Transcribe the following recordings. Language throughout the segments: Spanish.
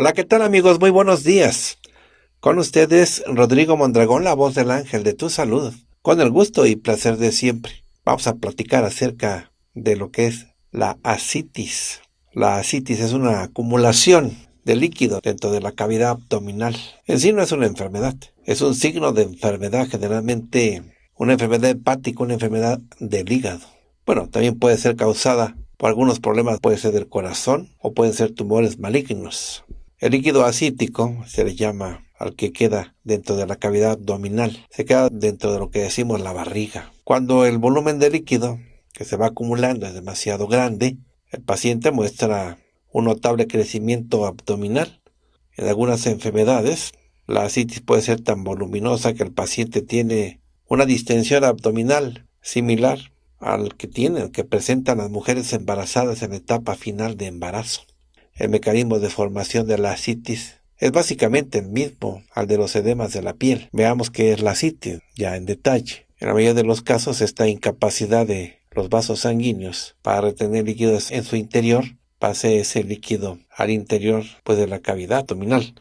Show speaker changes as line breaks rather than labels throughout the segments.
Hola, ¿qué tal amigos? Muy buenos días. Con ustedes, Rodrigo Mondragón, la voz del ángel de tu salud, con el gusto y placer de siempre. Vamos a platicar acerca de lo que es la asitis. La asitis es una acumulación de líquido dentro de la cavidad abdominal. En sí no es una enfermedad, es un signo de enfermedad, generalmente una enfermedad hepática, una enfermedad del hígado. Bueno, también puede ser causada por algunos problemas, puede ser del corazón o pueden ser tumores malignos. El líquido acítico se le llama al que queda dentro de la cavidad abdominal, se queda dentro de lo que decimos la barriga. Cuando el volumen de líquido que se va acumulando es demasiado grande, el paciente muestra un notable crecimiento abdominal. En algunas enfermedades, la asitis puede ser tan voluminosa que el paciente tiene una distensión abdominal similar al que tienen, que presentan las mujeres embarazadas en la etapa final de embarazo. El mecanismo de formación de la citis es básicamente el mismo al de los edemas de la piel. Veamos qué es la citis ya en detalle. En la mayoría de los casos esta incapacidad de los vasos sanguíneos para retener líquidos en su interior pase ese líquido al interior pues, de la cavidad abdominal.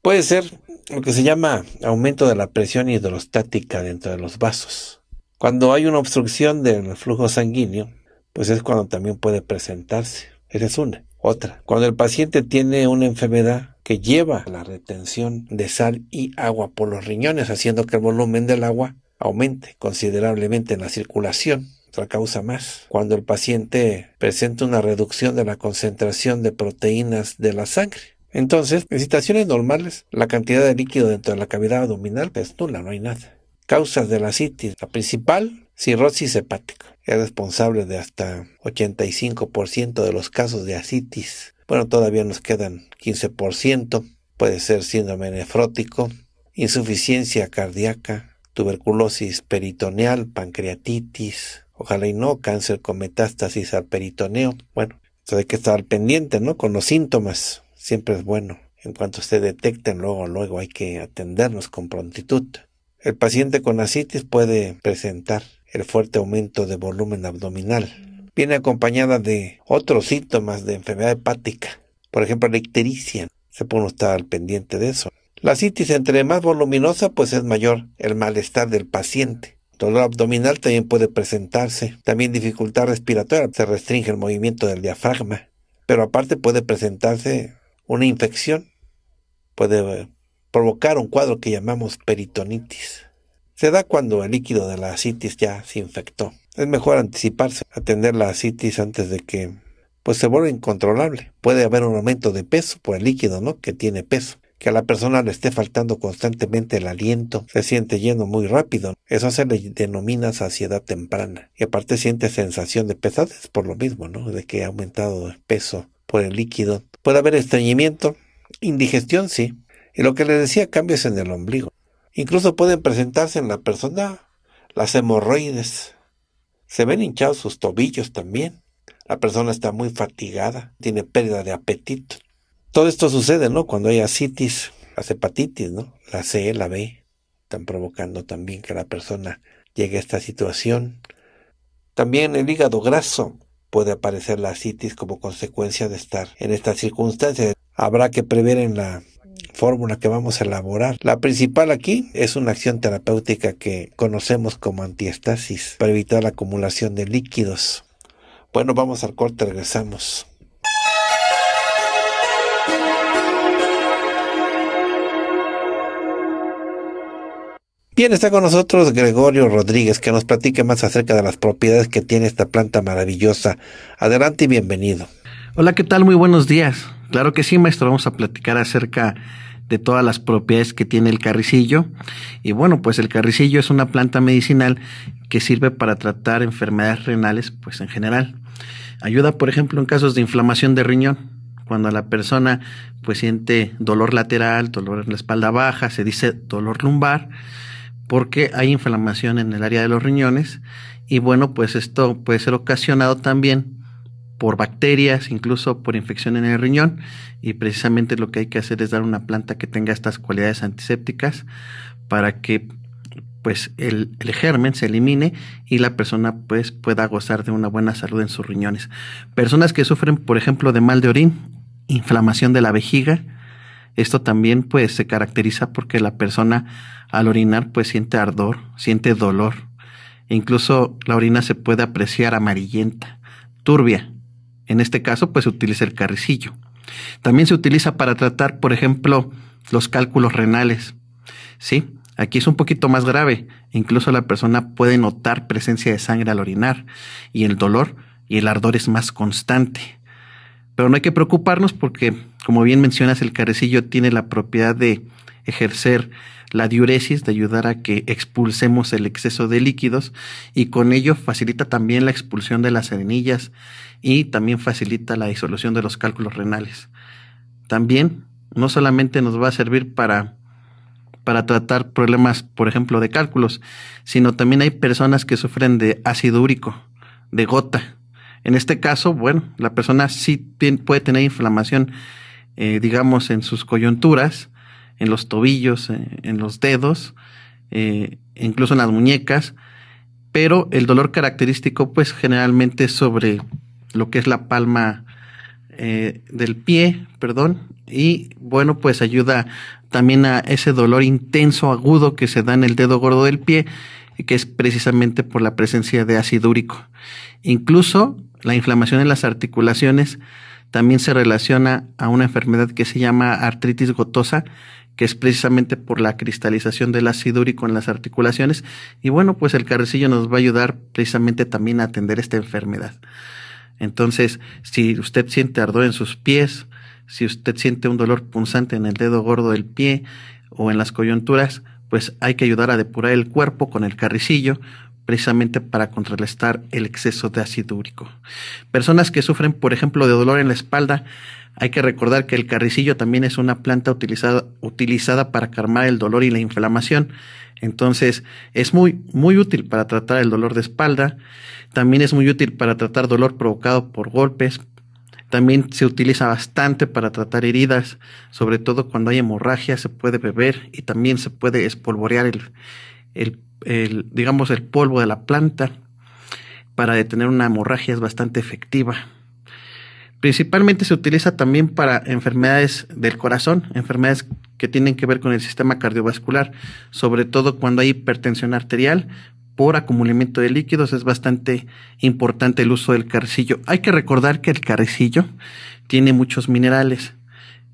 Puede ser lo que se llama aumento de la presión hidrostática dentro de los vasos. Cuando hay una obstrucción del flujo sanguíneo, pues es cuando también puede presentarse. Esa es una. Otra, cuando el paciente tiene una enfermedad que lleva la retención de sal y agua por los riñones, haciendo que el volumen del agua aumente considerablemente en la circulación. Otra causa más, cuando el paciente presenta una reducción de la concentración de proteínas de la sangre. Entonces, en situaciones normales, la cantidad de líquido dentro de la cavidad abdominal es nula, no hay nada. Causas de la citis. La principal, cirrosis hepática. Es responsable de hasta 85% de los casos de asitis. Bueno, todavía nos quedan 15%. Puede ser síndrome nefrótico, insuficiencia cardíaca, tuberculosis peritoneal, pancreatitis. Ojalá y no, cáncer con metástasis al peritoneo. Bueno, entonces hay que estar pendiente, ¿no? Con los síntomas. Siempre es bueno. En cuanto se detecten, luego, luego hay que atendernos con prontitud. El paciente con asitis puede presentar el fuerte aumento de volumen abdominal. Viene acompañada de otros síntomas de enfermedad hepática, por ejemplo la ictericia. Se puede estar al pendiente de eso. La citis entre más voluminosa pues es mayor el malestar del paciente. Dolor abdominal también puede presentarse, también dificultad respiratoria, se restringe el movimiento del diafragma, pero aparte puede presentarse una infección, puede eh, provocar un cuadro que llamamos peritonitis. Se da cuando el líquido de la asitis ya se infectó. Es mejor anticiparse, atender la asitis antes de que pues se vuelva incontrolable. Puede haber un aumento de peso por el líquido, ¿no? Que tiene peso. Que a la persona le esté faltando constantemente el aliento, se siente lleno muy rápido. Eso se le denomina saciedad temprana. Y aparte siente sensación de pesadez por lo mismo, ¿no? De que ha aumentado el peso por el líquido. Puede haber estreñimiento, indigestión, sí. Y lo que le decía, cambios en el ombligo. Incluso pueden presentarse en la persona las hemorroides. Se ven hinchados sus tobillos también. La persona está muy fatigada, tiene pérdida de apetito. Todo esto sucede, ¿no? Cuando hay asitis, las hepatitis, ¿no? La C, la B, están provocando también que la persona llegue a esta situación. También el hígado graso puede aparecer la asitis como consecuencia de estar en estas circunstancias. Habrá que prever en la fórmula que vamos a elaborar. La principal aquí es una acción terapéutica que conocemos como antiestasis para evitar la acumulación de líquidos. Bueno, vamos al corte, regresamos. Bien, está con nosotros Gregorio Rodríguez, que nos platique más acerca de las propiedades que tiene esta planta maravillosa. Adelante y bienvenido. Hola,
¿qué tal? Muy buenos días. Claro que sí, maestro. Vamos a platicar acerca de todas las propiedades que tiene el carricillo. Y bueno, pues el carricillo es una planta medicinal que sirve para tratar enfermedades renales, pues en general. Ayuda, por ejemplo, en casos de inflamación de riñón. Cuando la persona pues siente dolor lateral, dolor en la espalda baja, se dice dolor lumbar, porque hay inflamación en el área de los riñones. Y bueno, pues esto puede ser ocasionado también por bacterias, incluso por infección en el riñón. Y precisamente lo que hay que hacer es dar una planta que tenga estas cualidades antisépticas para que pues el, el, germen se elimine y la persona pues pueda gozar de una buena salud en sus riñones. Personas que sufren, por ejemplo, de mal de orín, inflamación de la vejiga, esto también pues se caracteriza porque la persona al orinar pues siente ardor, siente dolor. E incluso la orina se puede apreciar amarillenta, turbia, en este caso, pues se utiliza el carricillo. También se utiliza para tratar, por ejemplo, los cálculos renales. ¿Sí? Aquí es un poquito más grave. Incluso la persona puede notar presencia de sangre al orinar y el dolor y el ardor es más constante. Pero no hay que preocuparnos porque, como bien mencionas, el carrecillo tiene la propiedad de ejercer la diuresis, de ayudar a que expulsemos el exceso de líquidos y con ello facilita también la expulsión de las arenillas y también facilita la disolución de los cálculos renales. También no solamente nos va a servir para tratar problemas, por ejemplo, de cálculos, sino también hay personas que sufren de ácido úrico, de gota. En este caso, bueno, la persona sí puede tener inflamación, eh, digamos, en sus coyunturas, en los tobillos, eh, en los dedos, eh, incluso en las muñecas, pero el dolor característico pues generalmente es sobre lo que es la palma eh, del pie, perdón, y bueno pues ayuda también a ese dolor intenso, agudo que se da en el dedo gordo del pie, que es precisamente por la presencia de ácido úrico. Incluso la inflamación en las articulaciones también se relaciona a una enfermedad que se llama artritis gotosa, que es precisamente por la cristalización del ácido úrico en las articulaciones. Y bueno, pues el carricillo nos va a ayudar precisamente también a atender esta enfermedad. Entonces, si usted siente ardor en sus pies, si usted siente un dolor punzante en el dedo gordo del pie o en las coyunturas, pues hay que ayudar a depurar el cuerpo con el carricillo precisamente para contrarrestar el exceso de ácido úrico. Personas que sufren, por ejemplo, de dolor en la espalda, hay que recordar que el carricillo también es una planta utilizada, utilizada para calmar el dolor y la inflamación. Entonces, es muy, muy útil para tratar el dolor de espalda. También es muy útil para tratar dolor provocado por golpes. También se utiliza bastante para tratar heridas, sobre todo cuando hay hemorragia, se puede beber y también se puede espolvorear el, el digamos, el polvo de la planta para detener una hemorragia es bastante efectiva. Principalmente se utiliza también para enfermedades del corazón, enfermedades que tienen que ver con el sistema cardiovascular, sobre todo cuando hay hipertensión arterial por acumulamiento de líquidos, es bastante importante el uso del carcillo. Hay que recordar que el carcillo tiene muchos minerales,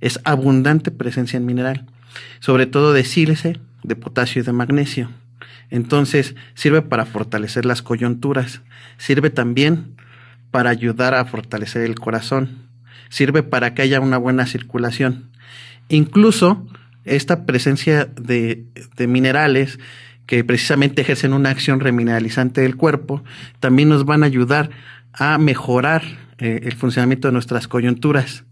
es abundante presencia en mineral, sobre todo de sílice, de potasio y de magnesio. Entonces, sirve para fortalecer las coyunturas, sirve también para ayudar a fortalecer el corazón, sirve para que haya una buena circulación. Incluso esta presencia de, minerales que precisamente ejercen una acción remineralizante del cuerpo, también nos van a ayudar a mejorar eh, el funcionamiento de nuestras coyunturas,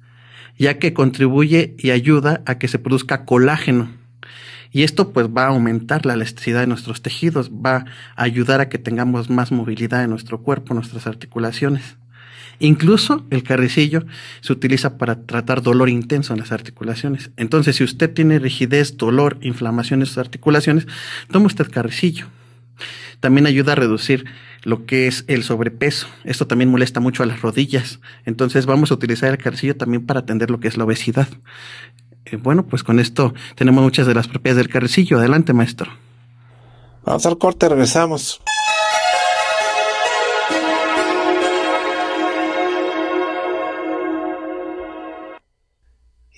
ya que contribuye y ayuda a que se produzca colágeno, y esto pues va a aumentar la elasticidad de nuestros tejidos, va a ayudar a que tengamos más movilidad en nuestro cuerpo, nuestras articulaciones. Incluso el carricillo se utiliza para tratar dolor intenso en las articulaciones. Entonces, si usted tiene rigidez, dolor, inflamación en sus articulaciones, tome usted carricillo. También ayuda a reducir lo que es el sobrepeso. Esto también molesta mucho a las rodillas. Entonces vamos a utilizar el carricillo también para atender lo que es la obesidad. Eh, bueno, pues con esto tenemos muchas de las propiedades del carrecillo. Adelante, maestro.
Vamos al corte, regresamos.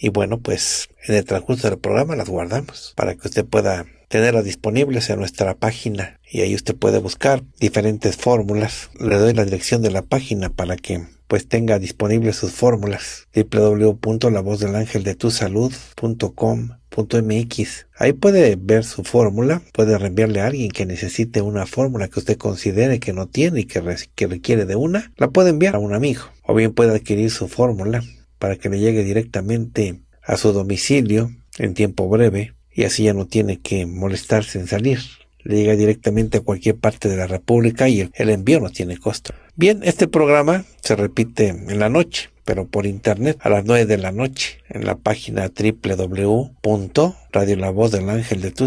Y bueno, pues en el transcurso del programa las guardamos para que usted pueda tenerlas disponibles en nuestra página y ahí usted puede buscar diferentes fórmulas. Le doy la dirección de la página para que pues tenga disponibles sus fórmulas www.lavozdelangeldetusalud.com.mx. Ahí puede ver su fórmula, puede reenviarle a alguien que necesite una fórmula que usted considere que no tiene y que, que requiere de una, la puede enviar a un amigo o bien puede adquirir su fórmula para que le llegue directamente a su domicilio en tiempo breve y así ya no tiene que molestarse en salir llega directamente a cualquier parte de la República y el, envío no tiene costo. Bien, este programa se repite en la noche, pero por internet a las 9 de la noche en la página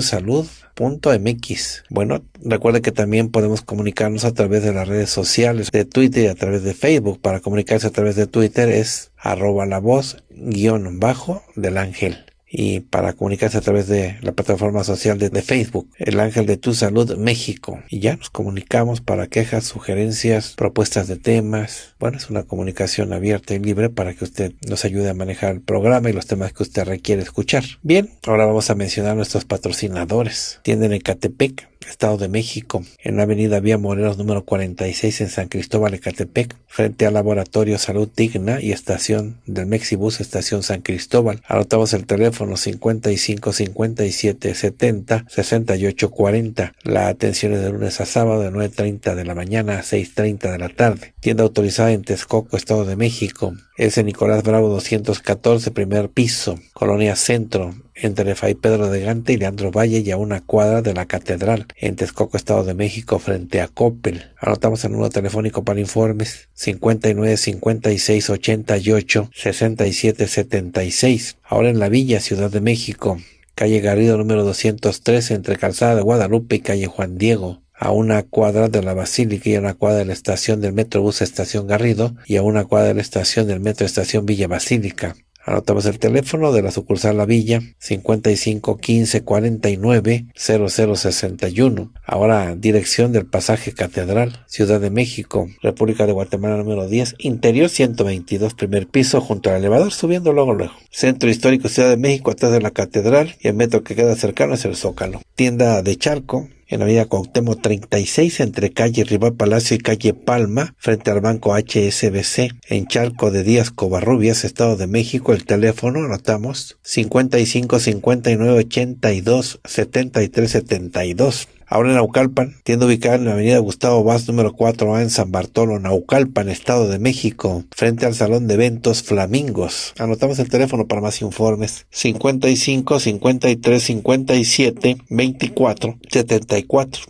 Salud.mx. Bueno, recuerde que también podemos comunicarnos a través de las redes sociales, de Twitter y a través de Facebook. Para comunicarse a través de Twitter es arroba la voz guión bajo del ángel y para comunicarse a través de la plataforma social de, Facebook, El Ángel de Tu Salud México. Y ya nos comunicamos para quejas, sugerencias, propuestas de temas. Bueno, es una comunicación abierta y libre para que usted nos ayude a manejar el programa y los temas que usted requiere escuchar. Bien, ahora vamos a mencionar nuestros patrocinadores. Tienen Catepec. Estado de México, en la avenida Vía Morelos número 46 en San Cristóbal Ecatepec, frente al Laboratorio Salud Digna y estación del Mexibus, estación San Cristóbal. Anotamos el teléfono 55 57 70 68 40. La atención es de lunes a sábado de 9.30 de la mañana a 6.30 de la tarde. Tienda autorizada en Texcoco, Estado de México es Nicolás Bravo 214, primer piso, Colonia Centro, entre Fay Pedro de Gante y Leandro Valle y a una cuadra de la Catedral, en Texcoco, Estado de México, frente a Coppel. Anotamos el número telefónico para informes 59 56 88 67 76. Ahora en la Villa, Ciudad de México, calle Garrido número 203, entre Calzada de Guadalupe y calle Juan Diego a una cuadra de la Basílica y a una cuadra de la estación del Metrobús Estación Garrido y a una cuadra de la estación del Metro Estación Villa Basílica. Anotamos el teléfono de la sucursal La Villa 55 15 49 0061. Ahora dirección del pasaje Catedral, Ciudad de México, República de Guatemala número 10, interior 122, primer piso junto al elevador, subiendo luego luego. Centro Histórico Ciudad de México atrás de la Catedral y el metro que queda cercano es el Zócalo. Tienda de Charco, en la avenida Cuauhtémoc 36, entre calle Rival Palacio y calle Palma, frente al banco HSBC, en Charco de Díaz Covarrubias, Estado de México. El teléfono, anotamos, 55 59 82 73 72. Ahora en Naucalpan, tienda ubicada en la avenida Gustavo Vaz número 4A en San Bartolo, Naucalpan, Estado de México, frente al Salón de Eventos Flamingos. Anotamos el teléfono para más informes. 55 53 57 24 74.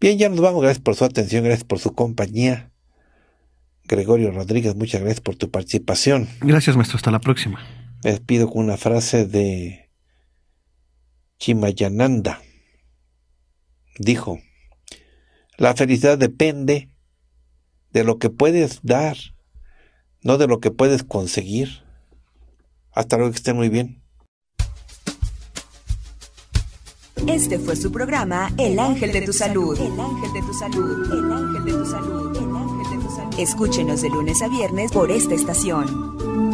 Bien, ya nos vamos. Gracias por su atención, gracias por su compañía. Gregorio Rodríguez, muchas gracias por tu participación. Gracias,
maestro. Hasta la próxima.
Les pido con una frase de Chimayananda dijo, la felicidad depende de lo que puedes dar, no de lo que puedes conseguir. Hasta luego, que esté muy bien.
Este fue su programa El Ángel de tu Salud. El Ángel de tu Salud. El Ángel de tu Salud. Escúchenos de lunes a viernes por esta estación.